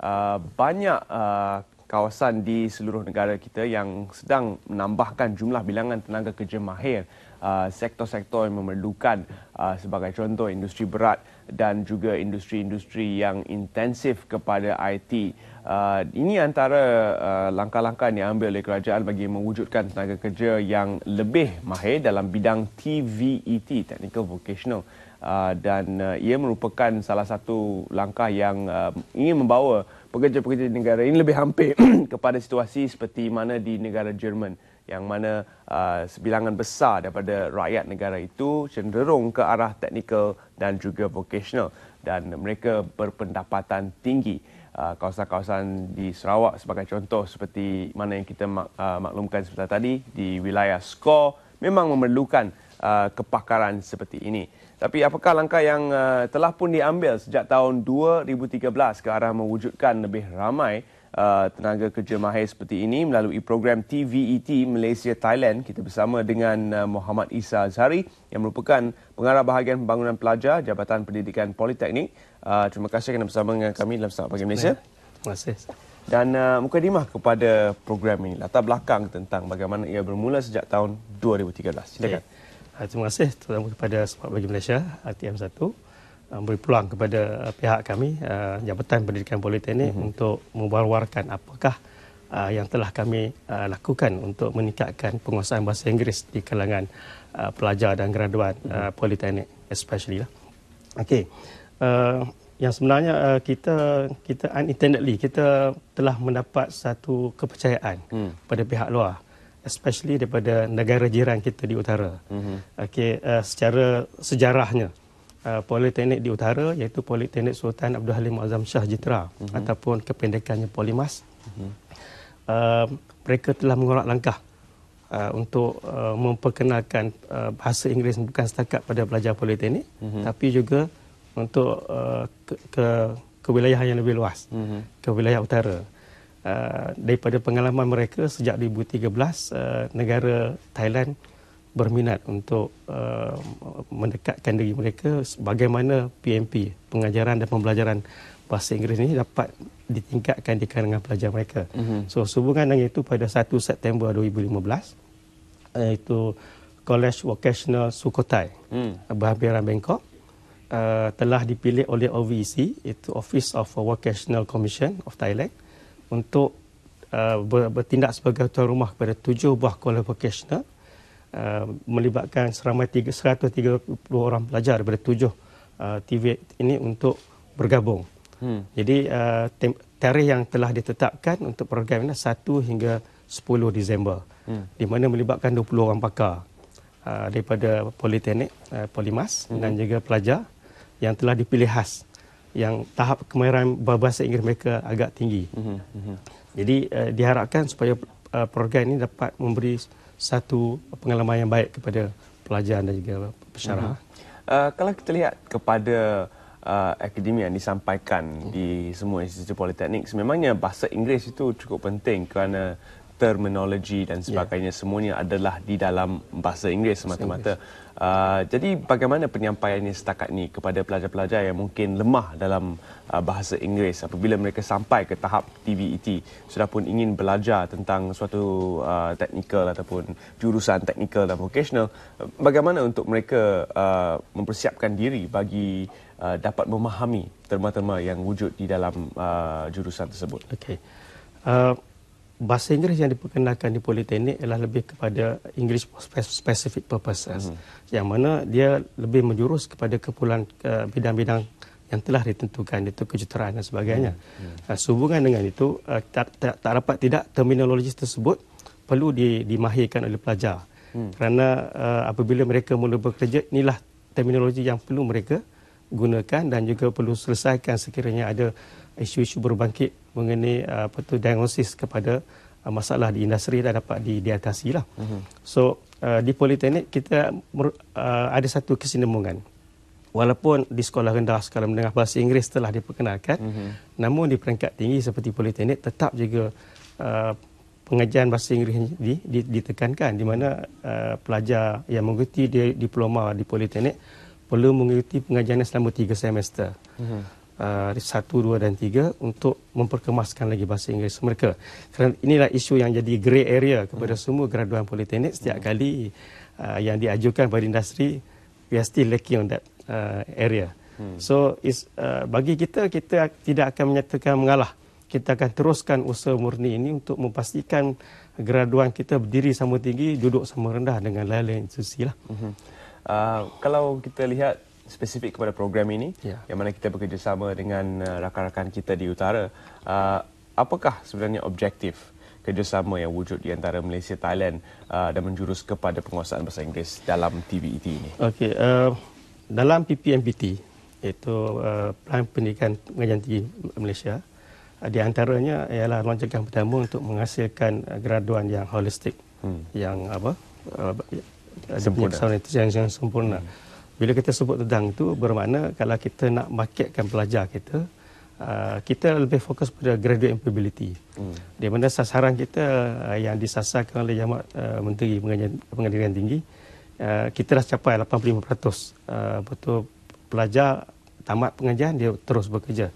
Ah, banyak ah, kawasan di seluruh negara kita yang sedang menambahkan jumlah bilangan tenaga kerja mahir. Ah, sektor-sektor yang memerlukan sebagai contoh industri berat dan juga industri-industri yang intensif kepada IT. ini antara langkah-langkah yang diambil oleh kerajaan bagi mewujudkan tenaga kerja yang lebih mahir dalam bidang TVET, e Technical Vocational Ah, dan uh, ia merupakan salah satu langkah yang uh, ingin membawa pekerja-pekerja di negara ini lebih hampir kepada situasi seperti mana di negara Jerman yang mana uh, sebilangan besar daripada rakyat negara itu cenderung ke arah teknikal dan juga vocational dan mereka berpendapatan tinggi kawasan-kawasan di Sarawak sebagai contoh seperti mana yang kita maklumkan sebentar tadi di wilayah SCORE memang memerlukan Uh, kepakaran seperti ini. Tapi apakah langkah yang uh, telah pun diambil sejak tahun 2013 ke arah mewujudkan lebih ramai uh, tenaga kerja mahir seperti ini melalui program TVET e Malaysia Thailand kita bersama dengan uh, Muhammad Isa Zahri yang merupakan pengarah bahagian pembangunan pelajar Jabatan Pendidikan Politeknik. Uh, terima kasih kerana bersama dengan kami dalam Selamat Pagi Malaysia. Terima kasih. Dan uh, dimah kepada program ini, latar belakang tentang bagaimana ia bermula sejak tahun 2013. Silakan. Okay uh, terima kasih terutama kepada Smart Bagi Malaysia, RTM1 ah, memberi beri peluang kepada uh, pihak kami, uh, Jabatan Pendidikan Politeknik mm-hmm. untuk membawarkan apakah uh, yang telah kami uh, lakukan untuk meningkatkan penguasaan bahasa Inggeris di kalangan uh, pelajar dan graduan uh, mhm. politeknik especially lah. Okey. Uh, yang sebenarnya uh, kita kita unintendedly kita telah mendapat satu kepercayaan hmm. pada pihak luar especially daripada negara jiran kita di utara. Mm-hmm. Okey, uh, secara sejarahnya uh, politeknik di utara iaitu Politeknik Sultan Abdul Halim Azam Shah Jitra mm-hmm. ataupun kependekannya Polimas. Mm-hmm. Uh, mereka telah mengorak langkah uh, untuk uh, memperkenalkan uh, bahasa Inggeris bukan setakat pada pelajar politeknik mm-hmm. tapi juga untuk uh, ke, ke ke wilayah yang lebih luas. Mm-hmm. Ke wilayah utara uh, daripada pengalaman mereka sejak 2013 uh, eh, negara Thailand berminat untuk uh, mendekatkan diri mereka bagaimana PMP pengajaran dan pembelajaran bahasa Inggeris ini dapat ditingkatkan di kalangan pelajar mereka. Mm-hmm. So sehubungan dengan itu pada 1 September 2015 iaitu College Vocational Sukhothai mm. berhampiran Bangkok uh, telah dipilih oleh OVC e iaitu Office of Vocational Commission of Thailand mm untuk uh, bertindak sebagai tuan rumah kepada tujuh buah kolej Vocational uh, melibatkan seramai 130 orang pelajar daripada tujuh uh, TV ini untuk bergabung. Hmm. Jadi uh, tarikh yang telah ditetapkan untuk program ini 1 hingga 10 Disember hmm. di mana melibatkan 20 orang pakar uh, daripada politeknik uh, polimas hmm. dan juga pelajar yang telah dipilih khas yang tahap kemahiran bahasa Inggeris mereka agak tinggi. Mm-hmm. Jadi uh, diharapkan supaya uh, program ini dapat memberi satu pengalaman yang baik kepada pelajar dan juga pesara. Mm-hmm. Uh, eh, kalau kita lihat kepada uh, akademi yang disampaikan mm-hmm. di semua institusi politeknik, memangnya bahasa Inggeris itu cukup penting kerana terminologi dan ya. sebagainya yeah. semuanya adalah di dalam bahasa Inggeris semata-mata. Uh, jadi bagaimana penyampaian penyampaiannya setakat ini kepada pelajar-pelajar yang mungkin lemah dalam uh, bahasa Inggeris apabila mereka sampai ke tahap TVET e sudah pun ingin belajar tentang suatu uh, ah, teknikal ataupun jurusan teknikal dan vocational bagaimana untuk mereka uh, mempersiapkan diri bagi uh, dapat memahami terma-terma yang wujud di dalam uh, jurusan tersebut? Okay. Uh bahasa Inggeris yang diperkenalkan di politeknik ialah lebih kepada English specific purposes mm-hmm. yang mana dia lebih menjurus kepada kepulauan uh, bidang-bidang yang telah ditentukan itu kejuruteraan dan sebagainya. Mm-hmm. Uh, sehubungan dengan itu uh, tak, tak, tak dapat tidak terminologi tersebut perlu di, dimahirkan oleh pelajar. Mm. Kerana uh, apabila mereka mula bekerja inilah terminologi yang perlu mereka gunakan dan juga perlu selesaikan sekiranya ada isu-isu berbangkit mengenai uh, apa tu diagnosis kepada uh, masalah di industri dah dapat di diatasi lah. Mm-hmm. So uh, di politeknik kita uh, ada satu kesinambungan. Walaupun di sekolah rendah sekolah menengah bahasa Inggeris telah diperkenalkan, mm-hmm. namun di peringkat tinggi seperti politeknik tetap juga uh, pengajian bahasa Inggeris di, di, ditekankan di mana uh, pelajar yang mengikuti diploma di politeknik perlu mengikuti pengajian selama 3 semester. Mm-hmm. Uh, satu, dua dan tiga untuk memperkemaskan lagi bahasa Inggeris mereka. Kerana inilah isu yang jadi grey area kepada hmm. semua graduan politeknik setiap hmm. kali uh, yang diajukan kepada industri, we are still lacking on that uh, area. Hmm. So, is uh, bagi kita, kita tidak akan menyatakan mengalah. Kita akan teruskan usaha murni ini untuk memastikan graduan kita berdiri sama tinggi, duduk sama rendah dengan lain-lain institusi. Lah. Hmm. Uh, kalau kita lihat spesifik kepada program ini yeah. yang mana kita bekerjasama dengan uh, rakan-rakan kita di utara uh, apakah sebenarnya objektif kerjasama yang wujud di antara Malaysia Thailand uh, dan menjurus kepada penguasaan bahasa Inggeris dalam TBET e ini okey uh, dalam PPMPT iaitu uh, plan pendidikan pengajian tinggi Malaysia uh, di antaranya ialah lonjakan pertama untuk menghasilkan graduan yang holistik hmm. yang apa uh, sempurna. Yang, yang sempurna hmm. Bila kita sebut tedang itu bermakna kalau kita nak marketkan pelajar kita, uh, kita lebih fokus pada graduate employability. Hmm. Di mana sasaran kita uh, yang disasarkan oleh Jamat uh, Menteri pengajian Tinggi, uh, kita dah capai 85% uh, betul pelajar tamat pengajian dia terus bekerja.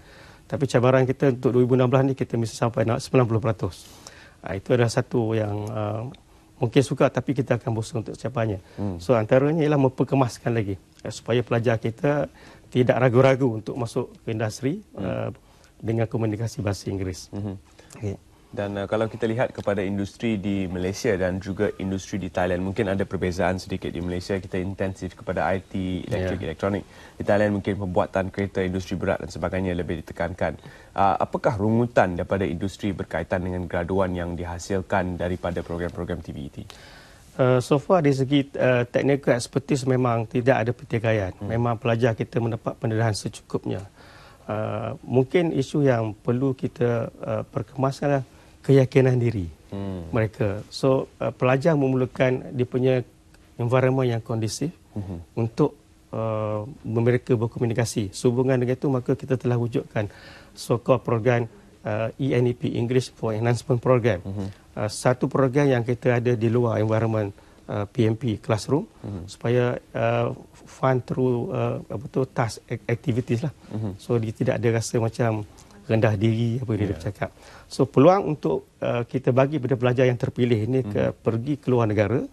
Tapi cabaran kita untuk 2016 ni kita mesti sampai nak 90%. Uh, itu adalah satu yang uh, mungkin suka tapi kita akan bosan untuk capainya. Hmm. So antaranya ialah memperkemaskan lagi. Ya, supaya pelajar kita tidak ragu-ragu untuk masuk ke industri hmm. uh, dengan komunikasi bahasa Inggeris. Hmm. Okay. Dan uh, kalau kita lihat kepada industri di Malaysia dan juga industri di Thailand, mungkin ada perbezaan sedikit di Malaysia. Kita intensif kepada IT, elektrik, yeah. elektronik. Di Thailand mungkin pembuatan kereta, industri berat dan sebagainya lebih ditekankan. Uh, apakah rungutan daripada industri berkaitan dengan graduan yang dihasilkan daripada program-program TVET? Eh, so far di segi uh, technical expertise memang tidak ada pertikaian. Hmm. Memang pelajar kita mendapat pendedahan secukupnya. Uh, mungkin isu yang perlu kita uh, perkemaskan adalah keyakinan diri hmm. mereka. So uh, pelajar memulakan dia punya environment yang kondisif hmm. untuk uh, mereka berkomunikasi. Sehubungan dengan itu maka kita telah wujudkan so-called program uh, ENEP English for Enhancement Program. Mm-hmm. Uh, satu program yang kita ada di luar environment uh, PMP classroom mm-hmm. supaya uh, fun through uh, apa tu task activities lah. Mm-hmm. So dia tidak ada rasa macam rendah diri apa yang yeah. dia ya. cakap. So peluang untuk uh, kita bagi kepada pelajar yang terpilih ini mm-hmm. ke mhm. pergi ke luar negara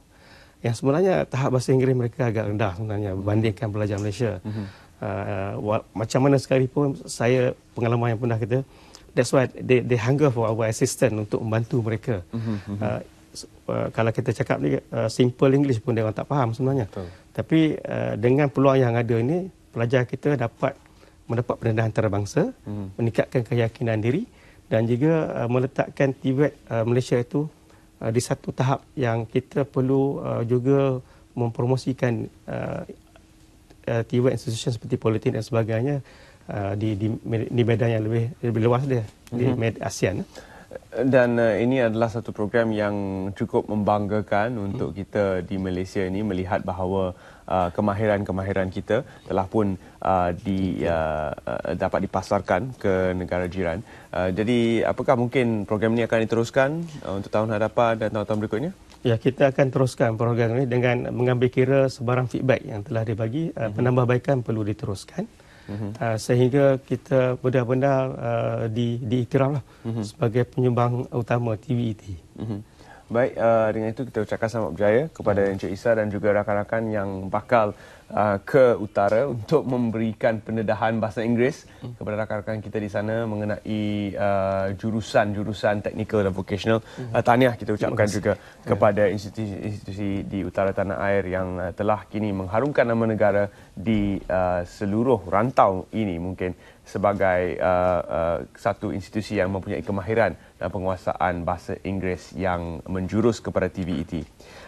yang sebenarnya tahap bahasa Inggeris mereka agak rendah sebenarnya berbandingkan pelajar Malaysia. Mm-hmm. Uh, macam mana sekali pun saya pengalaman yang pernah kita that's why they they hunger for our assistance untuk membantu mereka. Mm-hmm. Uh, Uh, kalau kita cakap ni uh, simple english pun dia orang tak faham sebenarnya. Betul. Tapi uh, dengan peluang yang ada ini pelajar kita dapat mendapat pendedahan antarabangsa, hmm. meningkatkan keyakinan diri dan juga uh, meletakkan TVET uh, Malaysia itu uh, di satu tahap yang kita perlu uh, juga mempromosikan uh, uh, TVET institution seperti politik dan sebagainya uh, di, di di medan yang lebih lebih luas dia mm-hmm. di mhm. Med ASEAN eh? dan uh, ini adalah satu program yang cukup membanggakan untuk hmm. kita di Malaysia ini melihat bahawa uh, kemahiran-kemahiran kita telah pun uh, di uh, uh, dapat dipasarkan ke negara jiran. Uh, jadi apakah mungkin program ini akan diteruskan uh, untuk tahun hadapan dan tahun-tahun berikutnya? Ya, kita akan teruskan program ini dengan mengambil kira sebarang feedback yang telah dibagi, uh, mhm. penambahbaikan perlu diteruskan. -hmm. uh, sehingga kita benar-benar uh, di, diiktiraf lah mm sebagai penyumbang utama TVET. Mm -hmm. Baik, uh, dengan itu kita ucapkan selamat berjaya kepada hmm. Encik Isa dan juga rakan-rakan yang bakal uh, ke utara untuk memberikan pendedahan bahasa Inggeris hmm. kepada rakan-rakan kita di sana mengenai uh, jurusan-jurusan teknikal dan vocational. Uh, tahniah kita ucapkan juga ya. kepada institusi-institusi di utara tanah air yang telah kini mengharumkan nama negara di uh, seluruh rantau ini mungkin sebagai uh, uh, satu institusi yang mempunyai kemahiran dan penguasaan bahasa Inggeris yang menjurus kepada TVET.